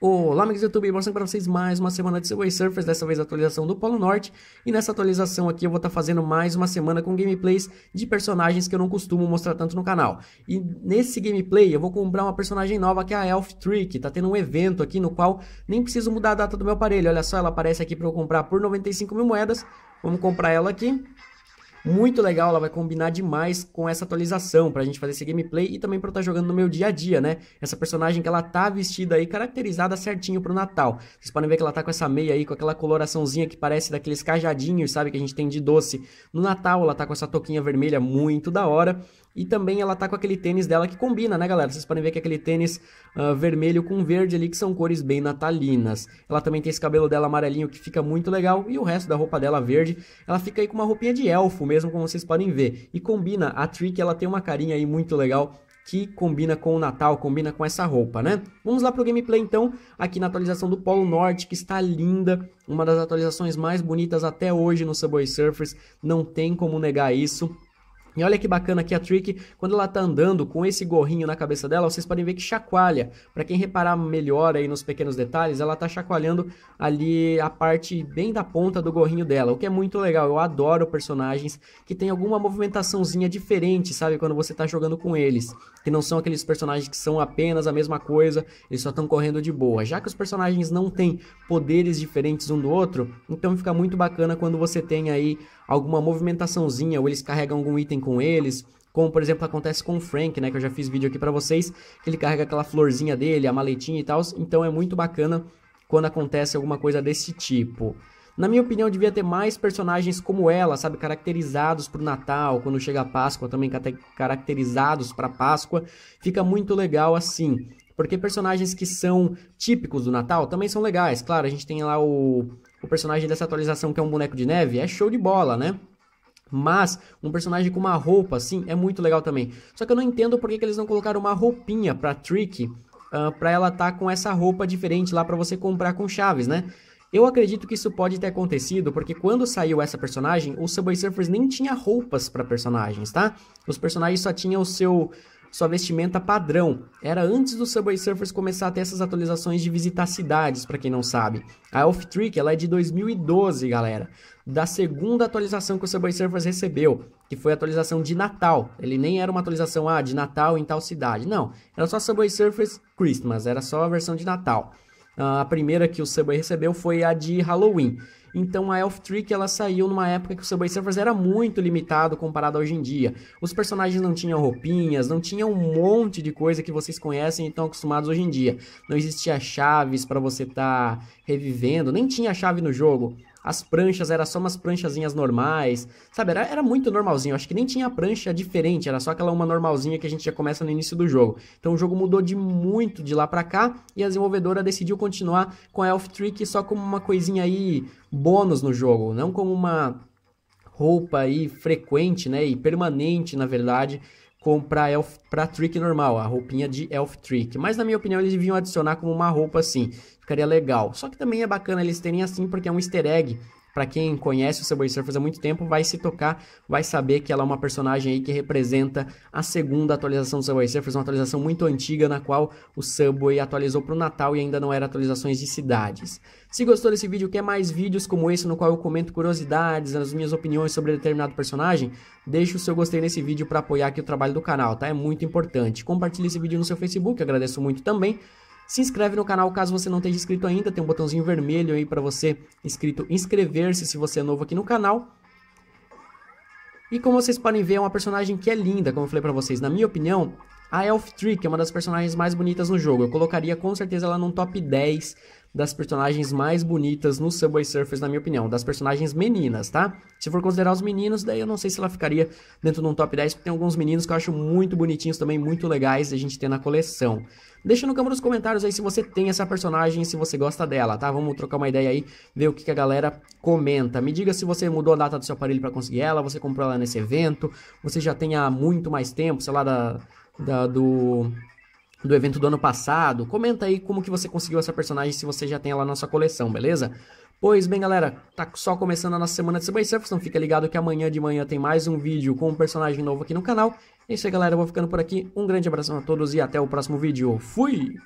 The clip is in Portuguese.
Olá, amigos do YouTube, mostrando para vocês mais uma semana de Subway Surfers, dessa vez a atualização do Polo Norte, e nessa atualização aqui eu vou estar tá fazendo mais uma semana com gameplays de personagens que eu não costumo mostrar tanto no canal. E nesse gameplay eu vou comprar uma personagem nova que é a Elf Trick, tá tendo um evento aqui no qual nem preciso mudar a data do meu aparelho, olha só, ela aparece aqui para eu comprar por 95 mil moedas, vamos comprar ela aqui, muito legal, ela vai combinar demais com essa atualização pra gente fazer esse gameplay e também pra eu estar tá jogando no meu dia a dia, né? Essa personagem que ela tá vestida aí, caracterizada certinho pro Natal. Vocês podem ver que ela tá com essa meia aí, com aquela coloraçãozinha que parece daqueles cajadinhos, sabe? Que a gente tem de doce. No Natal ela tá com essa toquinha vermelha muito da hora. E também ela tá com aquele tênis dela que combina, né, galera? Vocês podem ver que é aquele tênis uh, vermelho com verde ali, que são cores bem natalinas. Ela também tem esse cabelo dela amarelinho que fica muito legal. E o resto da roupa dela verde, ela fica aí com uma roupinha de elfo mesmo, como vocês podem ver. E combina, a Trick ela tem uma carinha aí muito legal que combina com o Natal, combina com essa roupa, né? Vamos lá pro gameplay então, aqui na atualização do Polo Norte, que está linda, uma das atualizações mais bonitas até hoje no Subway Surfers, não tem como negar isso. E olha que bacana aqui a Trick, quando ela tá andando com esse gorrinho na cabeça dela, vocês podem ver que chacoalha. Para quem reparar melhor aí nos pequenos detalhes, ela tá chacoalhando ali a parte bem da ponta do gorrinho dela, o que é muito legal. Eu adoro personagens que tem alguma movimentaçãozinha diferente, sabe, quando você tá jogando com eles, que não são aqueles personagens que são apenas a mesma coisa, eles só estão correndo de boa. Já que os personagens não têm poderes diferentes um do outro, então fica muito bacana quando você tem aí alguma movimentaçãozinha ou eles carregam algum item com eles. Como, por exemplo, acontece com o Frank, né? Que eu já fiz vídeo aqui para vocês. Que ele carrega aquela florzinha dele, a maletinha e tal. Então é muito bacana quando acontece alguma coisa desse tipo. Na minha opinião, devia ter mais personagens como ela, sabe? Caracterizados pro Natal, quando chega a Páscoa, também caracterizados pra Páscoa. Fica muito legal assim. Porque personagens que são típicos do Natal também são legais. Claro, a gente tem lá o, o personagem dessa atualização que é um boneco de neve, é show de bola, né? Mas um personagem com uma roupa assim é muito legal também. Só que eu não entendo por que, que eles não colocaram uma roupinha pra Trick uh, pra ela estar tá com essa roupa diferente lá para você comprar com chaves, né? Eu acredito que isso pode ter acontecido porque quando saiu essa personagem, o Subway Surfers nem tinha roupas para personagens, tá? Os personagens só tinham o seu sua vestimenta padrão. Era antes do Subway Surfers começar a ter essas atualizações de visitar cidades, para quem não sabe. A Elf Trick, ela é de 2012, galera. Da segunda atualização que o Subway Surfers recebeu, que foi a atualização de Natal. Ele nem era uma atualização, ah, de Natal em tal cidade. Não, era só Subway Surfers Christmas, era só a versão de Natal. Ah, a primeira que o Subway recebeu foi a de Halloween. Então a Elf Trick ela saiu numa época que o Subway Surfers era muito limitado comparado a hoje em dia. Os personagens não tinham roupinhas, não tinham um monte de coisa que vocês conhecem e estão acostumados hoje em dia. Não existia chaves para você estar tá revivendo, nem tinha chave no jogo. As pranchas eram só umas pranchazinhas normais, sabe? Era, era muito normalzinho. Acho que nem tinha prancha diferente, era só aquela uma normalzinha que a gente já começa no início do jogo. Então o jogo mudou de muito de lá para cá e a desenvolvedora decidiu continuar com a Elf Trick só como uma coisinha aí bônus no jogo, não como uma roupa aí frequente, né, e permanente, na verdade, comprar elf para trick normal, a roupinha de elf trick. Mas na minha opinião eles deviam adicionar como uma roupa assim, ficaria legal. Só que também é bacana eles terem assim porque é um easter egg para quem conhece o Subway Surfers há muito tempo, vai se tocar, vai saber que ela é uma personagem aí que representa a segunda atualização do Subway Surfers, uma atualização muito antiga na qual o Subway atualizou para o Natal e ainda não era atualizações de cidades. Se gostou desse vídeo, quer mais vídeos como esse no qual eu comento curiosidades, as minhas opiniões sobre determinado personagem, deixa o seu gostei nesse vídeo para apoiar aqui o trabalho do canal, tá? É muito importante. Compartilhe esse vídeo no seu Facebook, agradeço muito também. Se inscreve no canal caso você não esteja inscrito ainda, tem um botãozinho vermelho aí para você inscrito inscrever-se se você é novo aqui no canal. E como vocês podem ver, é uma personagem que é linda, como eu falei para vocês. Na minha opinião, a Elf Trick é uma das personagens mais bonitas no jogo. Eu colocaria com certeza ela num top 10 das personagens mais bonitas no Subway Surfers, na minha opinião. Das personagens meninas, tá? Se for considerar os meninos, daí eu não sei se ela ficaria dentro de um top 10, porque tem alguns meninos que eu acho muito bonitinhos também, muito legais a gente ter na coleção. Deixa no campo dos comentários aí se você tem essa personagem, se você gosta dela, tá? Vamos trocar uma ideia aí, ver o que, que a galera comenta. Me diga se você mudou a data do seu aparelho para conseguir ela, você comprou ela nesse evento, você já tem há muito mais tempo, sei lá, da, da do do evento do ano passado. Comenta aí como que você conseguiu essa personagem se você já tem ela na sua coleção, beleza? Pois bem, galera, tá só começando a nossa semana de Subway Surfers, então fica ligado que amanhã de manhã tem mais um vídeo com um personagem novo aqui no canal. É isso aí, galera, eu vou ficando por aqui. Um grande abraço a todos e até o próximo vídeo. Fui!